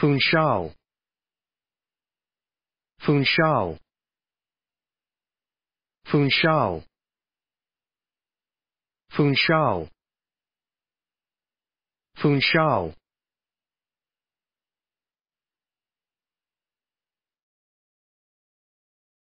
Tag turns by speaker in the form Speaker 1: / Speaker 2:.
Speaker 1: Funchal Funchal Funchal Funchal Funchal